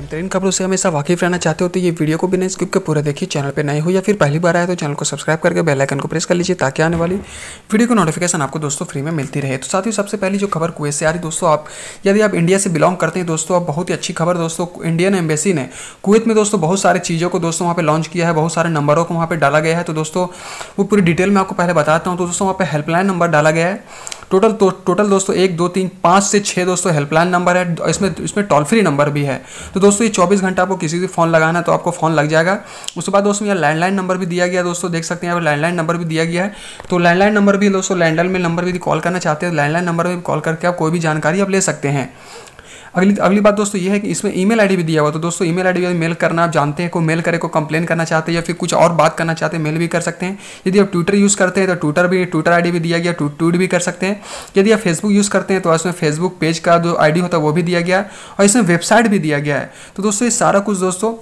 time तरीन तो खबरों से हमेशा वाकिफ रहना चाहते हो तो ये वीडियो को बिना स्किप के पूरा देखिए चैनल पर नए हो या फिर पहली बार आए तो चैनल को सब्सक्राइब करके बेल आइकन को प्रेस कर लीजिए ताकि आने वाली वीडियो को नोटिफिकेशन आपको दोस्तों फ्री में मिलती रहे तो साथ ही सबसे पहली जो खबर कुएत से आ रही दोस्तों आप यदि आप इंडिया से बिलोंग करते हैं दोस्तों आप बहुत ही अच्छी खबर दोस्तों इंडियन एम्बेसी ने कुएत में दोस्तों बहुत सारी चीज़ों को दोस्तों वहाँ पर लॉन्च किया है बहुत सारे नंबरों को वहाँ पर डाला गया है तो दोस्तों वो पूरी डिटेल में आपको पहले बताता हूँ तो दोस्तों वहाँ पर हेल्पलाइन नंबर डाला गया है टोटल तो टोटल दोस्तों एक दो तीन पाँच से छः दोस्तों हेल्पलाइन नंबर है इसमें इसमें टोल फ्री नंबर भी है तो दोस्तों ये चौबीस घंटा आपको किसी भी फ़ोन लगाना है तो आपको फ़ोन लग जाएगा उसके बाद दोस्तों यहाँ लैंडलाइन नंबर भी दिया गया दोस्तों देख सकते हैं यहाँ लैंडलाइन नंबर भी दिया गया है तो लैंडलाइन नंबर भी दोस्तों लैंडलाइन में नंबर भी कॉल करना चाहते हैं लैंडलाइन तो नंबर में कॉल करके आप कोई भी जानकारी आप ले सकते हैं अगली अगली बात दोस्तों ये है कि इसमें ईमेल आईडी भी दिया हुआ तो दोस्तों ईमेल आईडी आई मेल करना आप जानते हैं को मेल करे को कंप्लेन करना चाहते हैं या फिर कुछ और बात करना चाहते हैं मेल भी कर सकते हैं यदि आप ट्विटर यूज़ करते हैं तो ट्विटर भी ट्विटर आई भी दिया गया ट्वीट भी कर सकते हैं यदि आप फेसबुक यूज़ करते हैं तो इसमें फेसबुक पेज का जो आई होता है वो भी दिया गया और इसमें वेबसाइट भी दिया गया है तो दोस्तों ये सारा कुछ दोस्तों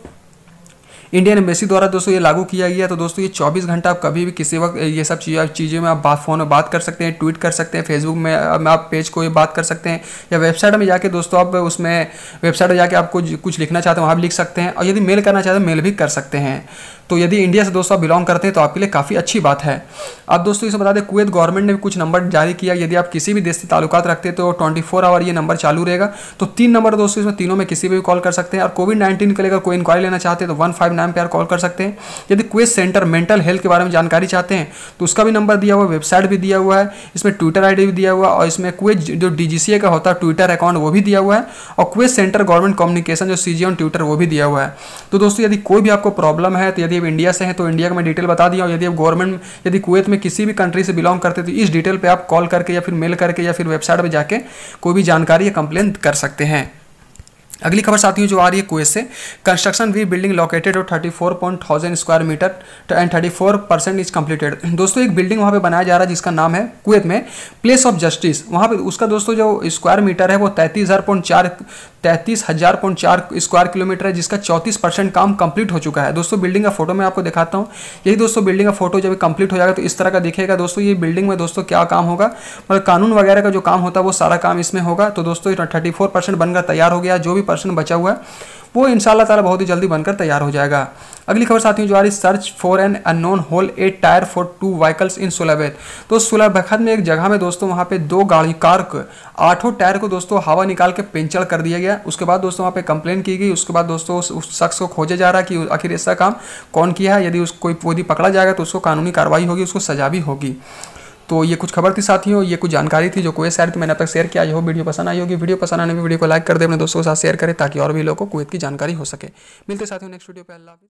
इंडियन एम्बेसी द्वारा दोस्तों ये लागू किया गया तो दोस्तों ये 24 घंटा आप कभी भी किसी वक्त ये सब चीज़ों में आप बात फोन में बात कर सकते हैं ट्वीट कर सकते हैं फेसबुक में आप पेज को ये बात कर सकते हैं या वेबसाइट में जाके दोस्तों आप उसमें वेबसाइट में जाके आपको कुछ लिखना चाहते हैं वहाँ भी लिख सकते हैं और यदि मेल करना चाहते हैं मेल भी कर सकते हैं तो यदि इंडिया से दोस्तों आप बिलोंग करते हैं तो आपके लिए काफ़ी अच्छी बात है अब दोस्तों इसे बता दें कुवैत गवर्नमेंट ने भी कुछ नंबर जारी किया यदि आप किसी भी देश से ताल्लुकात रखते हैं तो ट्वेंटी आवर ये नंबर चालू रहेगा तो तीन नंबर दोस्तों इसमें तीनों में किसी भी, कॉल कर सकते हैं और कोविड नाइन्टीन के लेकर कोई इंक्वायरी लेना चाहते हैं तो वन फाइव नाइन कॉल कर सकते हैं यदि क्वेस्ट सेंटर मेंटल हेल्थ के बारे में जानकारी चाहते हैं तो उसका भी नंबर दिया हुआ वेबसाइट भी दिया हुआ है इसमें ट्विटर आई भी दिया हुआ और इसमें क्वेज जो डीजीसीए का होता है ट्विटर अकाउंट वो भी दिया हुआ है और क्वेस्ट सेंटर गवर्नमेंट कम्युनिकेशन जो सी ऑन ट्विटर वो भी दिया हुआ है तो दोस्तों यदि कोई भी आपको प्रॉब्लम है तो यदि आप इंडिया से हैं तो इंडिया का मैं डिटेल बता दिया हूँ यदि आप गवर्नमेंट यदि कुवैत में किसी भी कंट्री से बिलोंग करते तो इस डिटेल पर आप कॉल करके या फिर मेल करके या फिर वेबसाइट पर जाकर कोई भी जानकारी या कंप्लेन कर सकते हैं अगली खबर साथियों जो आ रही है कुएं से कंस्ट्रक्शन वी बिल्डिंग लोकेटेड और thirty four point thousand square metre and thirty four percent is completed दोस्तों एक बिल्डिंग वहाँ पे बनाया जा रहा है जिसका नाम है कुएत में प्लेस ऑफ जस्टिस वहाँ पे उसका दोस्तों जो स्क्वायर मीटर है वो तैंतीस हज़ार पॉइंट चार तैंतीस हज़ार पॉइंट चार स्क्वायर किलोमीटर है जिसका चौंतीस परसेंट काम कंप्लीट हो चुका है दोस्तों बिल्डिंग का फोटो मैं आपको दिखाता हूँ यही दोस्तों बिल्डिंग का फोटो जब कंप्लीट हो जाएगा तो इस तरह का दिखेगा दोस्तों ये बिल्डिंग में दोस्तों क्या काम होगा मतलब कानून वगैरह का जो काम होता है वो सारा काम इसमें होगा तो दोस्तों थर्टी फोर परसेंट बनकर तैयार हो गया जो भी परसेंट बचा हुआ है वो इन ताला बहुत ही जल्दी बनकर तैयार हो जाएगा अगली खबर साथियों जो आ रही search for an unknown hole a tyre for two vehicles in सुलाबेद तो सुलभखत में एक जगह में दोस्तों वहाँ पे दो गाड़ी कार को आठों टायर को दोस्तों हवा निकाल के पेंचर कर दिया गया उसके बाद दोस्तों वहाँ पे कंप्लेन की गई उसके बाद दोस्तों उस शख्स को खोजा जा रहा है कि आखिर ऐसा काम कौन किया है यदि उस कोई पौधी पकड़ा जाएगा तो उसको कानूनी कार्रवाई होगी उसको सजा भी होगी तो ये कुछ खबर थी साथियों ये कुछ जानकारी थी जो कुएत से आ थी मैंने अब तक शेयर किया हो वीडियो पसंद आई होगी वीडियो पसंद आने में वीडियो को लाइक कर दे अपने दोस्तों के साथ शेयर करें ताकि और भी लोगों को कुएत की जानकारी हो सके मिलते साथियों नेक्स्ट वीडियो पर अल्लाह